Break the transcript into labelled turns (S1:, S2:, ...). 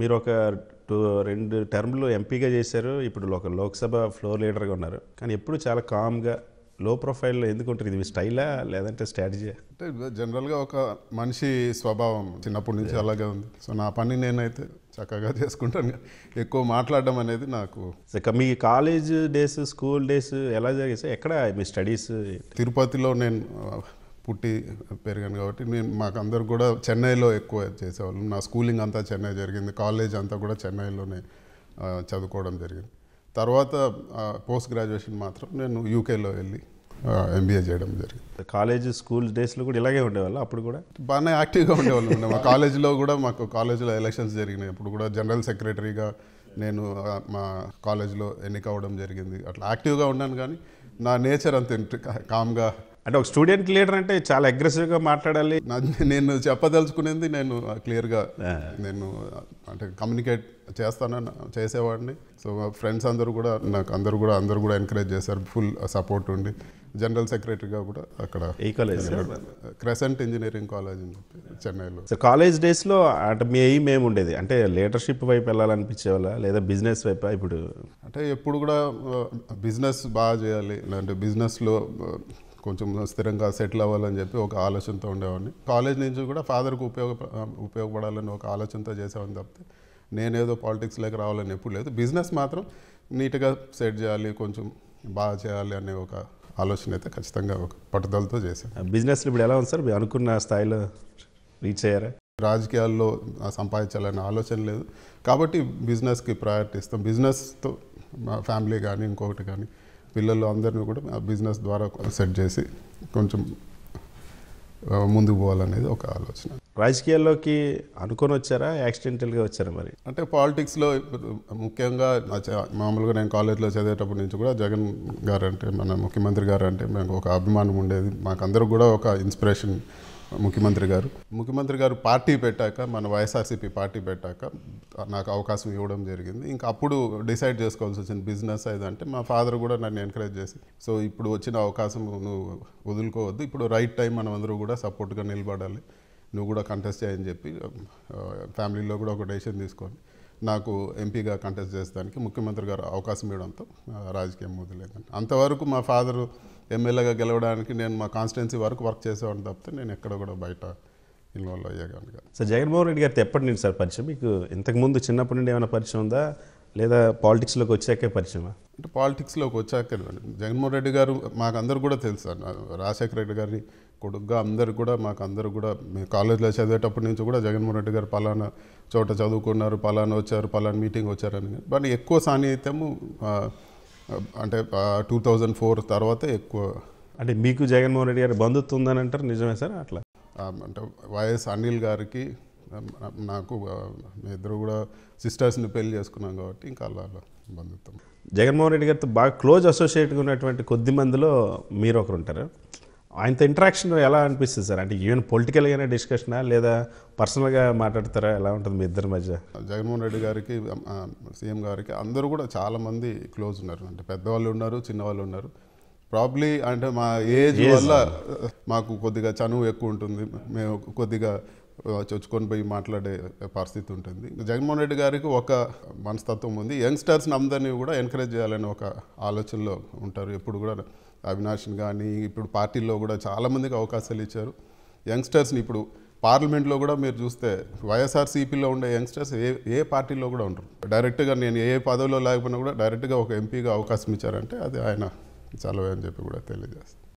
S1: మీరు ఒక టూ రెండు టర్మ్లు ఎంపీగా చేశారు ఇప్పుడు ఒక లోక్సభ ఫ్లోర్ లీడర్గా ఉన్నారు కానీ ఎప్పుడు చాలా కామ్గా లో ప్రొఫైల్లో ఎందుకు ఉంటుంది ఇది స్టైలా లేదంటే స్ట్రాటజీ
S2: అంటే జనరల్గా ఒక మనిషి స్వభావం చిన్నప్పటి నుంచి అలాగే ఉంది సో నా పని నేనైతే చక్కగా చేసుకుంటాను ఎక్కువ మాట్లాడడం అనేది నాకు మీ కాలేజ్ డేస్ స్కూల్ డేస్ ఎలా జరిగేసి ఎక్కడ మీ స్టడీస్ తిరుపతిలో నేను పుట్టి పెరిగాను కాబట్టి నేను మాకు అందరు కూడా చెన్నైలో ఎక్కువ చేసేవాళ్ళం నా స్కూలింగ్ అంతా చెన్నై జరిగింది కాలేజ్ అంతా కూడా చెన్నైలోనే చదువుకోవడం జరిగింది తర్వాత పోస్ట్ గ్రాడ్యుయేషన్ మాత్రం నేను యూకేలో వెళ్ళి ఎంబీఏ చేయడం జరిగింది కాలేజ్ స్కూల్ డేస్లో కూడా ఇలాగే ఉండేవాళ్ళు అప్పుడు కూడా బాగానే యాక్టివ్గా ఉండేవాళ్ళు మా కాలేజీలో కూడా మాకు కాలేజీలో ఎలక్షన్స్ జరిగినాయి అప్పుడు కూడా జనరల్ సెక్రటరీగా నేను మా కాలేజీలో ఎన్నిక అవ్వడం జరిగింది అట్లా యాక్టివ్గా ఉన్నాను కానీ నా నేచర్ అంత కామ్గా అంటే ఒక స్టూడెంట్ లీడర్ అంటే చాలా అగ్రెసివ్గా మాట్లాడాలి నేను చెప్పదలుచుకునేది నేను క్లియర్గా నేను అంటే కమ్యూనికేట్ చేస్తానని చేసేవాడిని సో మా ఫ్రెండ్స్ అందరూ కూడా నాకు అందరూ కూడా అందరూ కూడా ఎంకరేజ్ చేశారు ఫుల్ సపోర్ట్ ఉండి జనరల్ సెక్రటరీగా కూడా అక్కడ ఈ కాలేజ్ క్రెసెంట్ ఇంజనీరింగ్ కాలేజ్ చెన్నైలో సో
S1: కాలేజ్ డేస్లో అంటే మీ ఎయిమ్ ఉండేది అంటే లీడర్షిప్ వైపు వెళ్ళాలనిపించేవాళ్ళ లేదా బిజినెస్ వైపు ఇప్పుడు
S2: అంటే ఎప్పుడు కూడా బిజినెస్ బాగా చేయాలి అంటే బిజినెస్లో కొంచెం స్థిరంగా సెటిల్ అవ్వాలని చెప్పి ఒక ఆలోచనతో ఉండేవాడిని కాలేజ్ నుంచి కూడా ఫాదర్కి ఉపయోగ ఉపయోగపడాలని ఒక ఆలోచనతో చేసేవాడిని తప్పితే నేనేదో పాలిటిక్స్లోకి రావాలని ఎప్పుడు లేదు బిజినెస్ మాత్రం నీట్గా సెట్ చేయాలి కొంచెం బాగా చేయాలి అనే ఒక ఆలోచన అయితే ఖచ్చితంగా ఒక పట్టుదలతో చేశాను బిజినెస్ ఇప్పుడు ఎలా ఉంది సార్ మీరు అనుకున్న స్థాయిలో రీచ్ అయ్యారా రాజకీయాల్లో సంపాదించాలనే ఆలోచన లేదు కాబట్టి బిజినెస్కి ప్రయారిటీ ఇస్తాం బిజినెస్తో ఫ్యామిలీ కానీ ఇంకొకటి కానీ పిల్లలు అందరినీ కూడా ఆ బిజినెస్ ద్వారా సెట్ చేసి కొంచెం ముందుకు పోవాలనేది ఒక ఆలోచన
S1: రాజకీయాల్లోకి అనుకొని వచ్చారా యాక్సిడెంటల్గా వచ్చారా
S2: మరి అంటే పాలిటిక్స్లో ముఖ్యంగా మామూలుగా నేను కాలేజ్లో చదివేటప్పటి నుంచి కూడా జగన్ గారు అంటే మన ముఖ్యమంత్రి గారు అంటే మాకు ఒక అభిమానం ఉండేది అందరూ కూడా ఒక ఇన్స్పిరేషన్ ముఖ్యమంత్రి గారు ముఖ్యమంత్రి గారు పార్టీ పెట్టాక మన వైఎస్ఆర్సీపీ పార్టీ పెట్టాక నాకు అవకాశం ఇవ్వడం జరిగింది ఇంకా అప్పుడు డిసైడ్ చేసుకోవాల్సి వచ్చింది బిజినెస్ ఏదంటే మా ఫాదర్ కూడా నన్ను ఎంకరేజ్ చేసి సో ఇప్పుడు వచ్చిన అవకాశం నువ్వు వదులుకోవద్దు ఇప్పుడు రైట్ టైం మనం అందరూ కూడా సపోర్ట్గా నిలబడాలి నువ్వు కూడా కంటెస్ట్ చేయని చెప్పి ఫ్యామిలీలో కూడా ఒక డెసిషన్ తీసుకొని నాకు ఎంపీగా కంటెస్ట్ చేసేదానికి ముఖ్యమంత్రి గారు అవకాశం ఇవ్వడంతో రాజకీయం వదిలేదండి అంతవరకు మా ఫాదరు ఎమ్మెల్యేగా గెలవడానికి నేను మా కాన్స్టిట్యున్సీ వరకు వర్క్ చేసేవాడిని తప్పితే నేను ఎక్కడ కూడా బయట ఇన్వాల్వ్ అయ్యేదాన్ని
S1: సార్ జగన్మోహన్ రెడ్డి గారితో ఎప్పటి నుండి సార్ పరిచయం మీకు ఇంతకుముందు చిన్నప్పటి నుండి ఏమైనా పరిచయం ఉందా లేదా పాలిటిక్స్లోకి వచ్చాకే పరిచయమా
S2: అంటే పాలిటిక్స్లోకి వచ్చాక జగన్మోహన్ రెడ్డి గారు మాకు అందరు కూడా తెలుసు రాజశేఖర రెడ్డి గారి కొడుకుగా అందరు కూడా మాకు అందరు కూడా మేము కాలేజ్లో చదివేటప్పటి నుంచి కూడా జగన్మోహన్ రెడ్డి గారు పలానా చోట చదువుకున్నారు పలానా వచ్చారు పలానా మీటింగ్ వచ్చారని బట్ ఎక్కువ సాన్నిహిత్యము అంటే టూ థౌజండ్ ఫోర్ తర్వాత ఎక్కువ అంటే మీకు జగన్మోహన్ రెడ్డి గారు బంధుత్వం ఉందని అంటారు నిజమే సార్ అట్లా అంటే వైఎస్ అనిల్ గారికి నాకు మీ ఇద్దరు కూడా సిస్టర్స్ని పెళ్లి చేసుకున్నాం కాబట్టి ఇంకా అలా బంధుత్వం
S1: జగన్మోహన్ రెడ్డి గారితో బాగా క్లోజ్ అసోసియేట్గా ఉన్నటువంటి కొద్ది మందిలో మీరు ఒకరు ఉంటారు ఆయనతో ఇంటరాక్షన్ ఎలా అనిపిస్తుంది సార్ అంటే ఈవెన్ పొలిటికల్గా డిస్కషనా లేదా పర్సనల్గా మాట్లాడతారా ఎలా ఉంటుంది మీ ఇద్దరి మధ్య
S2: జగన్మోహన్ రెడ్డి గారికి సీఎం గారికి అందరూ కూడా చాలామంది క్లోజ్ ఉన్నారు అంటే పెద్దవాళ్ళు ఉన్నారు చిన్నవాళ్ళు ఉన్నారు ప్రాబ్లీ అంటే మా ఏజ్ వల్ల మాకు కొద్దిగా చనువు ఎక్కువ ఉంటుంది మేము కొద్దిగా చొచ్చుకొని పోయి మాట్లాడే పరిస్థితి ఉంటుంది జగన్మోహన్ రెడ్డి గారికి ఒక మనస్తత్వం ఉంది యంగ్స్టర్స్ని అందరినీ కూడా ఎంకరేజ్ చేయాలని ఒక ఆలోచనలో ఉంటారు ఎప్పుడు కూడా అవినాష్ని కానీ ఇప్పుడు పార్టీల్లో కూడా చాలామందికి అవకాశాలు ఇచ్చారు యంగ్స్టర్స్ని ఇప్పుడు పార్లమెంట్లో కూడా మీరు చూస్తే వైఎస్ఆర్సీపీలో ఉండే యంగ్స్టర్స్ ఏ ఏ పార్టీలో కూడా ఉండరు డైరెక్ట్గా నేను ఏ పదవిలో లేకపోయినా కూడా డైరెక్ట్గా ఒక ఎంపీగా అవకాశం ఇచ్చారంటే అది ఆయన చలవే అని చెప్పి కూడా తెలియజేస్తాను